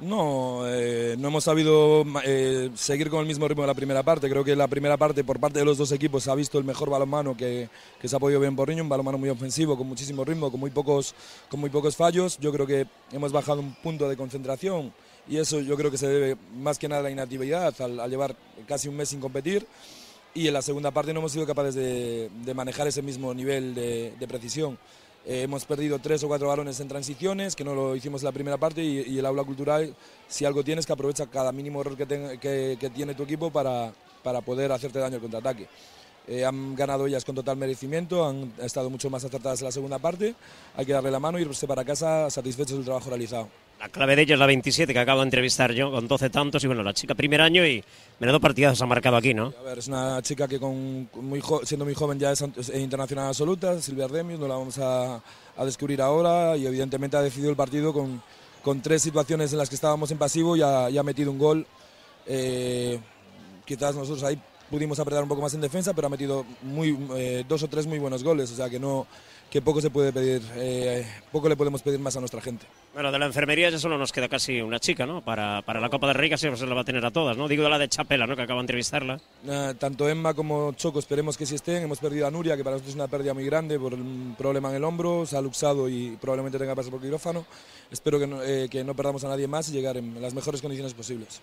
No, eh, no hemos sabido eh, seguir con el mismo ritmo de la primera parte. Creo que la primera parte, por parte de los dos equipos, ha visto el mejor balonmano que, se ha podido ver en Borriño, Un balonmano muy ofensivo, con muchísimo ritmo, con muy, pocos, con muy pocos fallos. Yo creo que hemos bajado un punto de concentración y eso yo creo que se debe más que nada a la inactividad, al, llevar casi un mes sin competir. Y en la segunda parte no hemos sido capaces de, manejar ese mismo nivel de precisión. Eh, hemos perdido tres o cuatro balones en transiciones, que no lo hicimos en la primera parte, y, el aula cultural, si algo tienes, que aprovecha cada mínimo error que, tiene tu equipo para, para poder hacerte daño el contraataque. Eh, han ganado ellas con total merecimiento, han estado mucho más acertadas en la segunda parte. Hay que darle la mano y e irse para casa satisfechos del trabajo realizado. La clave de ella es la 27 que acabo de entrevistar yo, con 12 tantos. Y bueno, la chica primer año y dos partidas ha marcado aquí, ¿no? A ver, es una chica que con, siendo muy joven ya es, internacional absoluta, Silvia Remius, no la vamos a, descubrir ahora. Y evidentemente ha decidido el partido con, tres situaciones en las que estábamos en pasivo y ha, metido un gol. Eh, quizás nosotros ahí pudimos apretar un poco más en defensa, pero ha metido muy, eh, dos o tres muy buenos goles, o sea que no que poco se puede pedir, eh, poco le podemos pedir más a nuestra gente. Bueno, de la enfermería ya solo nos queda casi una chica, ¿no? Para, para la Copa de Rica se la va a tener a todas, ¿no? Digo de la de Chapela, ¿no? Que acaba de entrevistarla. Ah, tanto Emma como Choco esperemos que sí estén. Hemos perdido a Nuria, que para nosotros es una pérdida muy grande por un problema en el hombro, se ha luxado y probablemente tenga que pasar por quirófano. Espero que eh, que no perdamos a nadie más y llegar en las mejores condiciones posibles.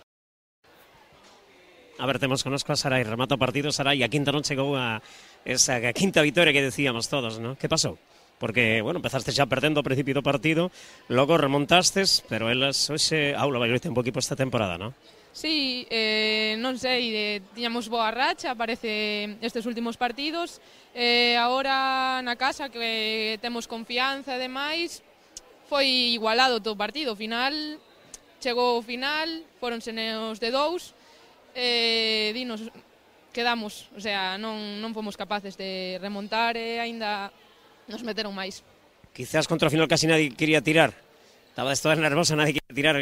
A ver, temos conosco a Sarai, remata o partido, Sarai, a quinta non chegou a esa a quinta vitória que decíamos todos, ¿no? Que pasou? Porque, bueno, empezaste xa perdendo ao principio do partido, logo remontastes, pero elas hoxe aula vai un pouco esta temporada, ¿no? Sí, eh, non sei, eh, tiñamos boa racha, parece estes últimos partidos, eh, agora na casa que temos confianza e demais, foi igualado todo o partido, o final, chegou o final, foronse neos de dous, eh, dinos, quedamos, o sea, non, non fomos capaces de remontar e aínda nos meteron máis. Quizás contra o final casi nadie quería tirar. Estaba toda nervosa, nadie quería tirar.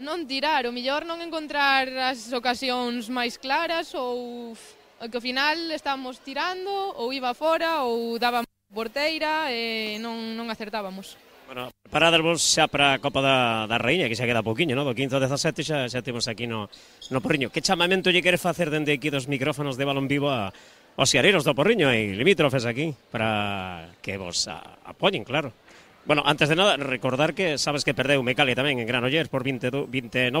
Non tirar, o mellor non encontrar as ocasións máis claras ou que ao final estábamos tirando ou iba fora ou daba porteira e non, non acertábamos. Bueno, prepararvos xa para a Copa da, da Reiña, que xa queda pouquiño, no? Do 15 ao 17 xa, xa temos aquí no, no Porriño. Que chamamento lle queres facer dende aquí dos micrófonos de balón vivo a, aos xareiros do Porriño e limítrofes aquí para que vos a, apoyen, claro. Bueno, antes de nada, recordar que sabes que perdeu Mecali tamén en Granollers por 29-27,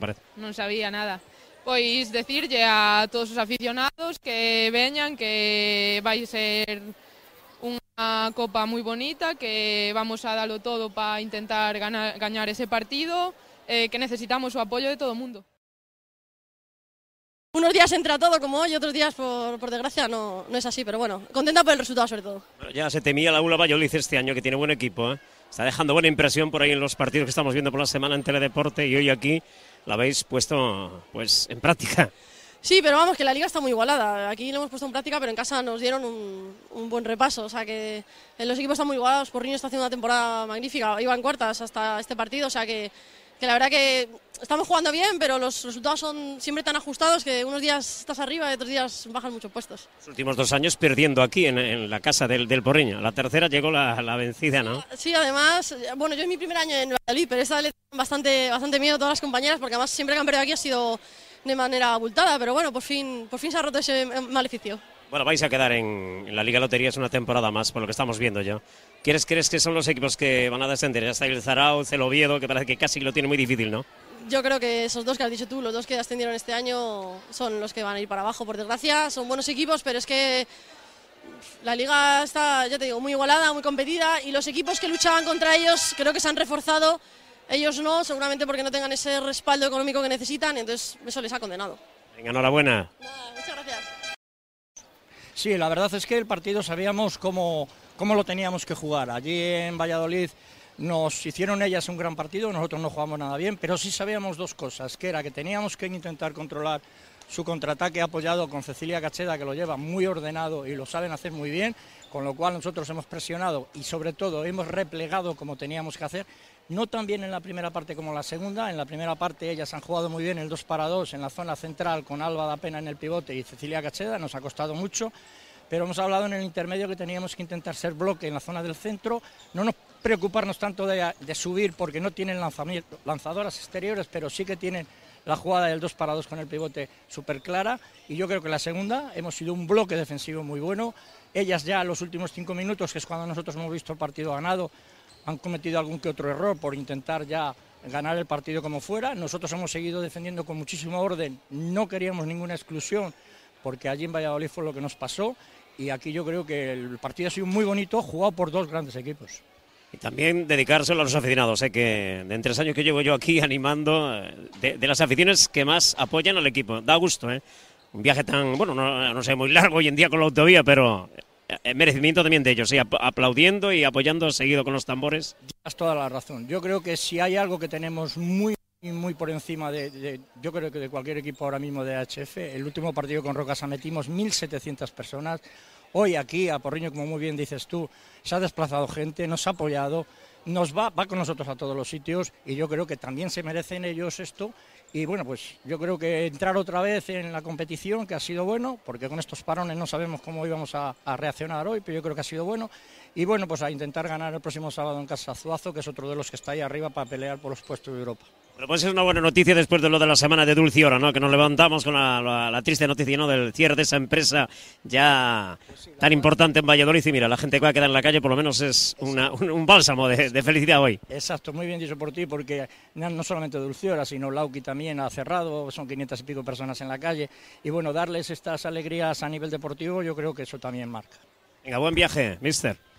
parece. Non sabía nada. Pois decirlle a todos os aficionados que veñan que vai ser Una copa muy bonita que vamos a darlo todo para intentar ganar, ese partido, eh, que necesitamos su apoyo de todo el mundo. Unos días entra todo como hoy, otros días, por, desgracia, no, no, es así, pero bueno, contenta por el resultado sobre todo. ya se temía la ULA Valladolid este año, que tiene buen equipo, ¿eh? está dejando buena impresión por ahí en los partidos que estamos viendo por la semana en Teledeporte y hoy aquí la habéis puesto pues en práctica. Sí, pero vamos, que la liga está muy igualada. Aquí lo hemos puesto en práctica, pero en casa nos dieron un, buen repaso. O sea que en los equipos están muy igualados. Porriño está haciendo una temporada magnífica. Iban cuartas hasta este partido. O sea que, la verdad que estamos jugando bien, pero los resultados son siempre tan ajustados que unos días estás arriba y otros días bajan muchos puestos. Los últimos dos años perdiendo aquí en, la casa del, Porriño. La tercera llegó la, la, vencida, ¿no? Sí, además, bueno, yo es mi primer año en Valladolid, pero esta le tengo bastante, bastante miedo a todas las compañeras porque además siempre que han perdido aquí ha sido de manera abultada, pero bueno, por fin, por fin se ha roto ese maleficio. Bueno, vais a quedar en la Liga Lotería, es una temporada más, por lo que estamos viendo ya. ¿Quieres, ¿Crees que son los equipos que van a descender? Ya está el Zarauz, el Oviedo, que parece que casi lo tiene muy difícil, ¿no? Yo creo que esos dos que has dicho tú, los dos que ascendieron este año, son los que van a ir para abajo, por desgracia. Son buenos equipos, pero es que la liga está, ya te digo, muy igualada, muy competida y los equipos que luchaban contra ellos creo que se han reforzado ellos no, seguramente porque no tengan ese respaldo económico que necesitan, entonces eso les ha condenado. enhorabuena. muchas gracias. Sí, la verdad es que el partido sabíamos cómo, cómo lo teníamos que jugar. Allí en Valladolid nos hicieron ellas un gran partido, nosotros no jugamos nada bien, pero sí sabíamos dos cosas, que era que teníamos que intentar controlar su contraataque apoyado con Cecilia Cacheda, que lo lleva muy ordenado y lo saben hacer muy bien, con lo cual nosotros hemos presionado y sobre todo hemos replegado como teníamos que hacer no tan bien en la primera parte como en la segunda. En la primera parte ellas han jugado muy bien el 2 para 2 en la zona central con Alba da Pena en el pivote y Cecilia Cacheda, nos ha costado mucho. Pero hemos hablado en el intermedio que teníamos que intentar ser bloque en la zona del centro, no nos preocuparnos tanto de, subir porque no tienen lanzadoras exteriores, pero sí que tienen la jugada del 2 para 2 con el pivote súper clara. Y yo creo que la segunda hemos sido un bloque defensivo muy bueno. Ellas ya en los últimos cinco minutos, que es cuando nosotros hemos visto el partido ganado, han cometido algún que otro error por intentar ya ganar el partido como fuera. Nosotros hemos seguido defendiendo con muchísimo orden, no queríamos ninguna exclusión, porque allí en Valladolid fue lo que nos pasó. Y aquí yo creo que el partido ha sido muy bonito, jugado por dos grandes equipos. Y también dedicárselo a los aficionados, Sé ¿eh? que entre tres años que llevo yo aquí animando, eh, de, las aficiones que más apoyan al equipo. Da gusto, ¿eh? Un viaje tan, bueno, no sé, muy largo hoy en día con la autovía, pero eh, merecimiento también de ellos, y aplaudiendo y apoyando seguido con los tambores. Tienes toda la razón. Yo creo que si hay algo que tenemos muy muy por encima de, yo creo que de cualquier equipo ahora mismo de HF. El último partido con Rocas, metimos 1.700 personas. Hoy aquí a Porriño, como muy bien dices tú, se ha desplazado gente, nos ha apoyado, nos va, va con nosotros a todos los sitios y yo creo que también se merecen ellos esto y bueno, pues yo creo que entrar otra vez en la competición, que ha sido bueno, porque con estos parones no sabemos cómo íbamos a, reaccionar hoy, pero yo creo que ha sido bueno. Y bueno, pues a intentar ganar el próximo sábado en Casa Zuazo, que es otro de los que está ahí arriba para pelear por los puestos de Europa pues es una buena noticia después de lo de la semana de Dulciora, ¿no? Que nos levantamos con la, triste noticia, ¿no? Del cierre de esa empresa ya tan importante en Valladolid. Y mira, la gente que va a quedar en la calle por lo menos es un, bálsamo de, felicidad hoy. Exacto, muy bien dicho por ti, porque no solamente Dulciora, sino Lauki también ha cerrado, son 500 y pico personas en la calle. Y bueno, darles estas alegrías a nivel deportivo, yo creo que eso también marca. Venga, buen viaje, mister.